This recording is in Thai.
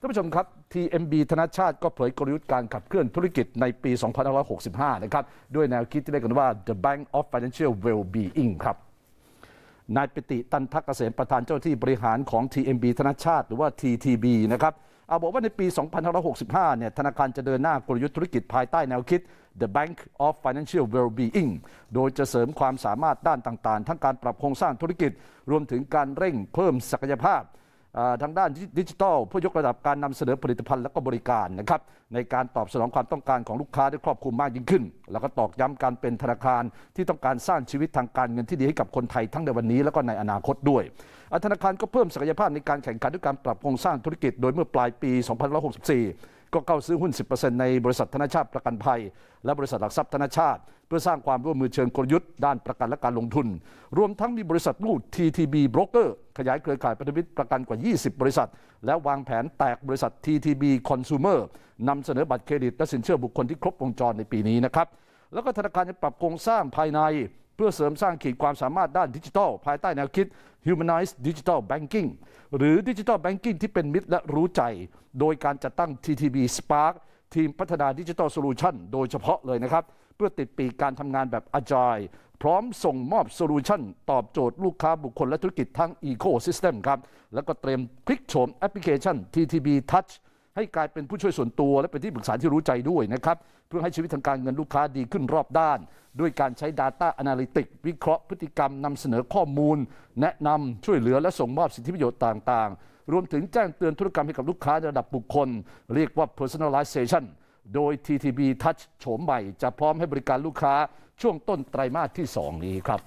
ท่านผู้ชมครับ TMB ธนชาติก็เผยกลยุทธ์การขับเคลื่อนธุรกิจในปี 2565 นะครับ ด้วยแนวคิดที่เรียกกันว่า The Bank of Financial Well-being ครับ นายปิติตันทักเกษมประธานเจ้าที่บริหารของ TMB ธนชาติ หรือว่า TTB นะครับ เอาบอกว่าในปี 2565 เนี่ยธนาคารจะเดินหน้ากลยุทธ์ธุรกิจภายใต้แนวคิด The Bank of Financial Well-being โดยจะเสริมความสามารถด้านต่างๆ ทั้งการปรับโครงสร้างธุรกิจ รวมถึงการเร่งเพิ่มศักยภาพทางด้านดิจิทัลเพื่อยกระดับการนำเสนอผลิตภัณฑ์และก็บริการนะครับในการตอบสนองความต้องการของลูกค้า ได้ครอบคลุมมากยิ่งขึ้น แล้วก็ตอกย้ำการเป็นธนาคารที่ต้องการสร้างชีวิตทางการเงินที่ดีให้กับคนไทยทั้งในวันนี้แล้วก็ในอนาคตด้วยธนาคารก็เพิ่มศักยภาพในการแข่งขันด้วยการปรับโครงสร้างธุรกิจ โดยเมื่อปลายปี2564ก็เข้าซื้อหุ้น 10%ในบริษัทธนชาติประกันภัย และบริษัทหลักทรัพย์ธนชาติ เพื่อสร้างความร่วมมือเชิงกลยุทธ์ด้านประกันและการลงทุน รวมทั้งมีบริษัทลูก TTB Broker ขยายเครือข่ายพันธมิตรประกันกว่า 20 บริษัท และวางแผนแตกบริษัท TTB Consumer นำเสนอบัตรเครดิต และสินเชื่อบุคคลที่ครบวงจรในปีนี้นะครับแล้วก็ธนาคารจะปรับโครงสร้างภายในเพื่อเสริมสร้างขีดความสามารถด้านดิจิทัล ภายใต้แนวคิด Humanize Digital d Banking หรือ Digital Banking ที่เป็นมิตรและรู้ใจ โดยการจัดตั้ง TTB Spark ทีมพัฒนาดิจิทัลโซลูชันโดยเฉพาะเลยนะครับ เพื่อติดปีกการทำงานแบบอาจายพร้อมส่งมอบโซลูชันตอบโจทย์ลูกค้าบุคคลและธุรกิจทั้งอีโคซิสเต็มครับ แล้วก็เตรียมพลิกโฉมแอปพลิเคชัน TTB Touch ให้กลายเป็นผู้ช่วยส่วนตัวและเป็นที่ปรึกษาที่รู้ใจด้วยนะครับ เพื่อให้ชีวิตทางการเงินลูกค้าดีขึ้นรอบด้าน ด้วยการใช้ Data Analytics วิเคราะห์พฤติกรรมนำเสนอข้อมูลแนะนำช่วยเหลือและส่งมอบสิทธิประโยชน์ต่างๆ รวมถึงแจ้งเตือนธุรกรรมให้กับลูกค้าระดับบุคคล เรียกว่า personalization โดย TTB Touch โฉมใหม่จะพร้อมให้บริการลูกค้าช่วงต้นไตรมาสที่2นี้ครับ